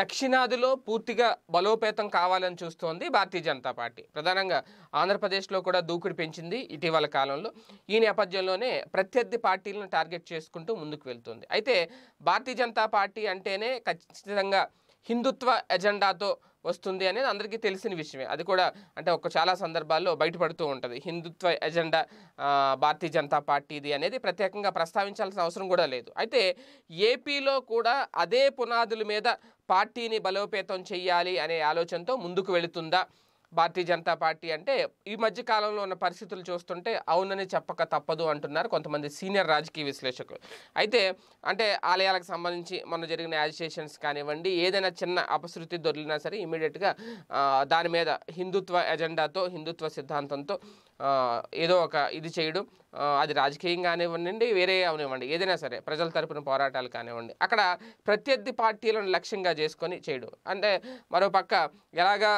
దక్షిణాదిలో పూర్తిగా బలోపేతం కావాలని చూస్తోంది భారతీయ జనతా పార్టీ ప్రధానంగా ఆంధ్రప్రదేశ్లో కూడా దూకుడు పెంచింది ఇటీవల కాలంలో ఈ నేపథ్యంలోనే ప్రత్యర్థి పార్టీలను టార్గెట్ చేసుకుంటూ ముందుకు వెళ్తుంది అయితే భారతీయ జనతా పార్టీ అంటేనే ఖచ్చితంగా హిందుత్వ ఎజెండాతో వస్తుంది అనేది అందరికీ తెలిసిన విషయమే అది కూడా అంటే ఒక చాలా సందర్భాల్లో బయటపడుతూ ఉంటుంది హిందుత్వ ఎజెండా భారతీయ జనతా పార్టీది అనేది ప్రత్యేకంగా ప్రస్తావించాల్సిన అవసరం కూడా లేదు అయితే ఏపీలో కూడా అదే పునాదుల మీద పార్టీని బలోపేతం చేయాలి అనే ఆలోచనతో ముందుకు వెళుతుందా భారతీయ జనతా పార్టీ అంటే ఈ మధ్య కాలంలో ఉన్న పరిస్థితులు చూస్తుంటే అవునని చెప్పక తప్పదు అంటున్నారు కొంతమంది సీనియర్ రాజకీయ విశ్లేషకులు అయితే అంటే ఆలయాలకు సంబంధించి మొన్న జరిగిన యాజిటేషన్స్ కానివ్వండి ఏదైనా చిన్న అపశృతి దొరికినా సరే ఇమీడియట్గా దాని మీద హిందుత్వ ఎజెండాతో హిందుత్వ సిద్ధాంతంతో ఏదో ఒక ఇది చేయడం అది రాజకీయంగా అనివ్వండి వేరే అవనివ్వండి ఏదైనా సరే ప్రజల తరపున పోరాటాలు కానివ్వండి అక్కడ ప్రత్యర్థి పార్టీలను లక్ష్యంగా చేసుకొని చేయడం అంటే మరోపక్క ఎలాగా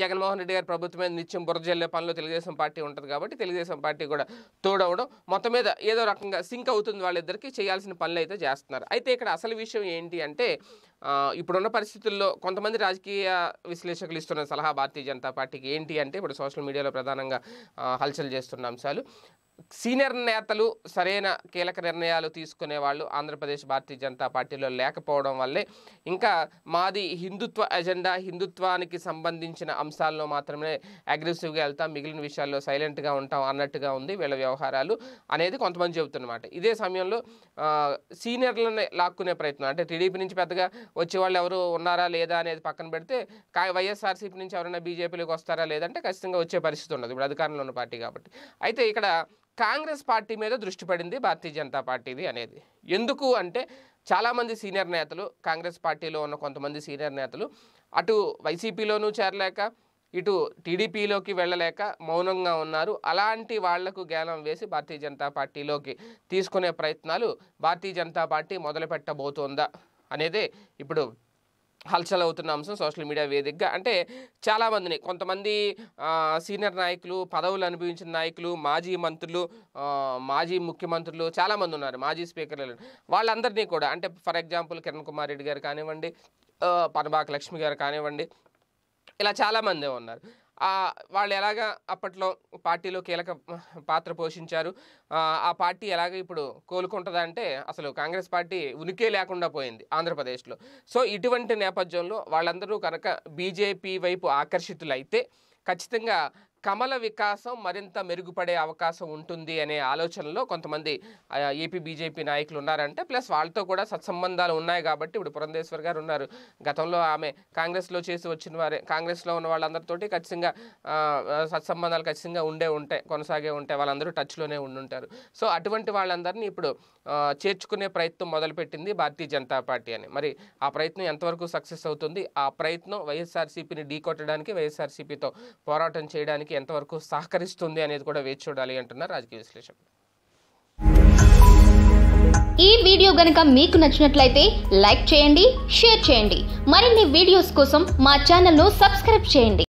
జగన్మోహన్ రెడ్డి గారి ప్రభుత్వమే నిత్యం బురజల్లే పనులు తెలుగుదేశం పార్టీ ఉంటుంది కాబట్టి తెలుగుదేశం పార్టీ కూడా తోడవడం మొత్తం మీద ఏదో రకంగా సింక్ అవుతుంది వాళ్ళిద్దరికీ చేయాల్సిన పనులు అయితే చేస్తున్నారు అయితే ఇక్కడ అసలు విషయం ఏంటి అంటే ఇప్పుడున్న పరిస్థితుల్లో కొంతమంది రాజకీయ విశ్లేషకులు ఇస్తున్న సలహా భారతీయ జనతా పార్టీకి ఏంటి అంటే ఇప్పుడు సోషల్ మీడియాలో ప్రధానంగా హల్చల్ చేస్తున్న అంశాలు సీనియర్ నేతలు సరైన కీలక నిర్ణయాలు తీసుకునే వాళ్ళు ఆంధ్రప్రదేశ్ భారతీయ జనతా పార్టీలో లేకపోవడం వల్లే ఇంకా మాది హిందుత్వ ఎజెండా హిందుత్వానికి సంబంధించిన అంశాల్లో మాత్రమే అగ్రెసివ్గా వెళ్తాం మిగిలిన విషయాల్లో సైలెంట్గా ఉంటాం అన్నట్టుగా ఉంది వీళ్ళ వ్యవహారాలు అనేది కొంతమంది చెబుతున్నమాట ఇదే సమయంలో సీనియర్లనే లాక్కునే ప్రయత్నం అంటే టీడీపీ నుంచి పెద్దగా వచ్చేవాళ్ళు ఎవరు ఉన్నారా లేదా అనేది పక్కన పెడితే కా వైఎస్ఆర్సీపీ నుంచి ఎవరైనా బీజేపీలోకి వస్తారా లేదంటే ఖచ్చితంగా వచ్చే పరిస్థితి ఉండదు ఇప్పుడు అధికారంలో ఉన్న పార్టీ కాబట్టి అయితే ఇక్కడ కాంగ్రెస్ పార్టీ మీద దృష్టి పడింది భారతీయ జనతా పార్టీది అనేది ఎందుకు అంటే చాలామంది సీనియర్ నేతలు కాంగ్రెస్ పార్టీలో ఉన్న కొంతమంది సీనియర్ నేతలు అటు వైసీపీలోనూ చేరలేక ఇటు టీడీపీలోకి వెళ్ళలేక మౌనంగా ఉన్నారు అలాంటి వాళ్లకు గేలం వేసి భారతీయ జనతా పార్టీలోకి తీసుకునే ప్రయత్నాలు భారతీయ జనతా పార్టీ మొదలుపెట్టబోతోందా అనేది ఇప్పుడు హల్చల్ అవుతున్న అంశం సోషల్ మీడియా వేదికగా అంటే చాలామందిని కొంతమంది సీనియర్ నాయకులు పదవులు అనుభవించిన నాయకులు మాజీ మంత్రులు మాజీ ముఖ్యమంత్రులు చాలామంది ఉన్నారు మాజీ స్పీకర్లు వాళ్ళందరినీ కూడా అంటే ఫర్ ఎగ్జాంపుల్ కిరణ్ కుమార్ రెడ్డి గారు కానివ్వండి పనబాక లక్ష్మి గారు కానివ్వండి ఇలా చాలామందే ఉన్నారు వాళ్ళు ఎలాగ అప్పట్లో పార్టీలో కీలక పాత్ర పోషించారు ఆ పార్టీ ఎలాగ ఇప్పుడు కోలుకుంటుందా అంటే అసలు కాంగ్రెస్ పార్టీ ఉనికే లేకుండా పోయింది ఆంధ్రప్రదేశ్లో సో ఇటువంటి నేపథ్యంలో వాళ్ళందరూ కనుక బీజేపీ వైపు ఆకర్షితులైతే ఖచ్చితంగా కమల వికాసం మరింత మెరుగుపడే అవకాశం ఉంటుంది అనే ఆలోచనలో కొంతమంది ఏపీ బీజేపీ నాయకులు ఉన్నారంటే ప్లస్ వాళ్ళతో కూడా సత్సంబంధాలు ఉన్నాయి కాబట్టి ఇప్పుడు పురంధేశ్వర్ గారు ఉన్నారు గతంలో ఆమె కాంగ్రెస్లో చేసి వచ్చిన వారే కాంగ్రెస్లో ఉన్న వాళ్ళందరితోటి ఖచ్చితంగా సత్సంబంధాలు ఖచ్చితంగా ఉండే ఉంటాయి కొనసాగే ఉంటాయి వాళ్ళందరూ టచ్లోనే ఉండుంటారు సో అటువంటి వాళ్ళందరినీ ఇప్పుడు చేర్చుకునే ప్రయత్నం మొదలుపెట్టింది భారతీయ జనతా పార్టీ అని మరి ఆ ప్రయత్నం ఎంతవరకు సక్సెస్ అవుతుంది ఆ ప్రయత్నం వైఎస్ఆర్సీపీని ఢీకొట్టడానికి వైఎస్ఆర్సీపీతో పోరాటం చేయడానికి ప్రభుత్వానికి ఎంతవరకు సహకరిస్తుంది అనేది కూడా వేచి చూడాలి అంటున్నారు రాజకీయ విశ్లేషకులు ఈ వీడియో గనుక మీకు నచ్చినట్లయితే లైక్ చేయండి షేర్ చేయండి మరిన్ని వీడియోస్ కోసం మా ఛానల్ను సబ్స్క్రైబ్ చేయండి